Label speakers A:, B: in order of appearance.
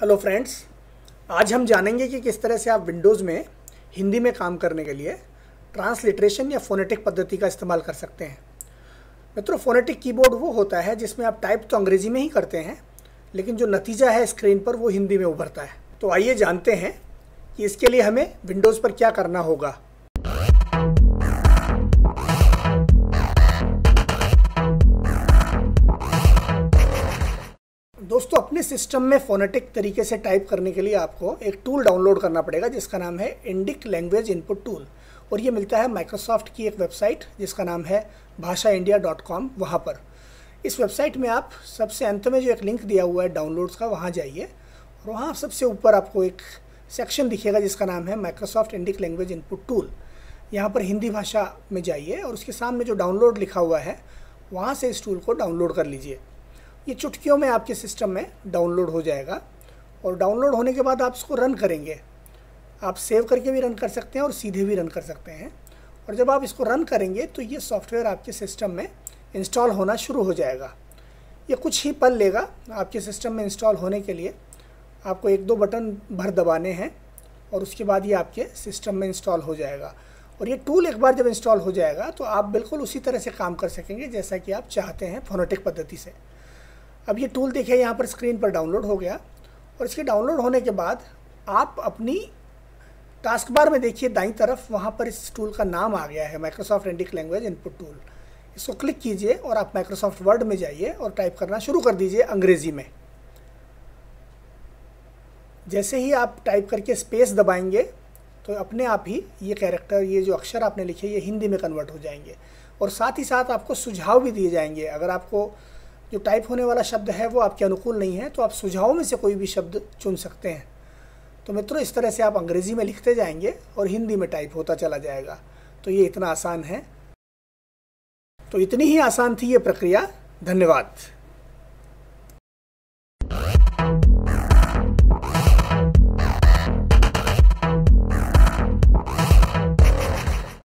A: hello friends आज हम जानेंगे कि किस तरह से आप विंडोज़ में हिंदी में काम करने के लिए ट्रांसलिट्रेशन या फोनेटिक पद्धति का इस्तेमाल कर सकते हैं मित्रों फोनेटिक कीबोर्ड वो होता है जिसमें आप टाइप तो अंग्रेज़ी में ही करते हैं लेकिन जो नतीजा है स्क्रीन पर वो हिंदी में उभरता है तो आइए जानते हैं कि इसके लिए हमें विंडोज़ पर क्या करना होगा दोस्तों अपने सिस्टम में फोनेटिक तरीके से टाइप करने के लिए आपको एक टूल डाउनलोड करना पड़ेगा जिसका नाम है इंडिक लैंग्वेज इनपुट टूल और ये मिलता है माइक्रोसॉफ्ट की एक वेबसाइट जिसका नाम है भाषा इंडिया डॉट कॉम वहाँ पर इस वेबसाइट में आप सबसे अंत में जो एक लिंक दिया हुआ है डाउनलोड्स का वहाँ जाइए और वहाँ सबसे ऊपर आपको एक सेक्शन दिखेगा जिसका नाम है Microsoft Indic language input tool यहाँ पर हिंदी भाषा में जाइए और उसके सामने जो डाउनलोड लिखा हुआ है वहाँ से इस टूल को डाउनलोड कर लीजिए ये चुटकियों में आपके सिस्टम में डाउनलोड हो जाएगा और डाउनलोड होने के बाद आप इसको रन करेंगे आप सेव करके भी रन कर सकते हैं और सीधे भी रन कर सकते हैं और जब आप इसको रन करेंगे तो ये सॉफ्टवेयर आपके सिस्टम में इंस्टॉल होना शुरू हो जाएगा ये कुछ ही पल लेगा आपके सिस्टम में इंस्टॉल होने के लिए आपको एक दो बटन भर दबाने हैं और उसके बाद ये आपके सिस्टम में इंस्टॉल हो जाएगा और ये टूल एक बार जब इंस्टॉल हो जाएगा तो आप बिल्कुल उसी तरह से काम कर सकेंगे जैसा कि आप चाहते हैं फोनेटिक पद्धति से अब ये टूल देखिए यहाँ पर स्क्रीन पर डाउनलोड हो गया और इसके डाउनलोड होने के बाद आप अपनी टास्क बार में देखिए दाई तरफ वहाँ पर इस टूल का नाम आ गया है Microsoft Indic language input tool इसको क्लिक कीजिए और आप माइक्रोसॉफ्ट वर्ड में जाइए और टाइप करना शुरू कर दीजिए अंग्रेज़ी में जैसे ही आप टाइप करके स्पेस दबाएंगे तो अपने आप ही ये कैरेक्टर ये जो अक्षर आपने लिखे ये हिंदी में कन्वर्ट हो जाएंगे और साथ ही साथ आपको सुझाव भी दिए जाएंगे अगर आपको जो टाइप होने वाला शब्द है वो आपके अनुकूल नहीं है तो आप सुझावों में से कोई भी शब्द चुन सकते हैं तो मित्रों इस तरह से आप अंग्रेज़ी में लिखते जाएंगे और हिंदी में टाइप होता चला जाएगा तो ये इतना आसान है तो इतनी ही आसान थी ये प्रक्रिया धन्यवाद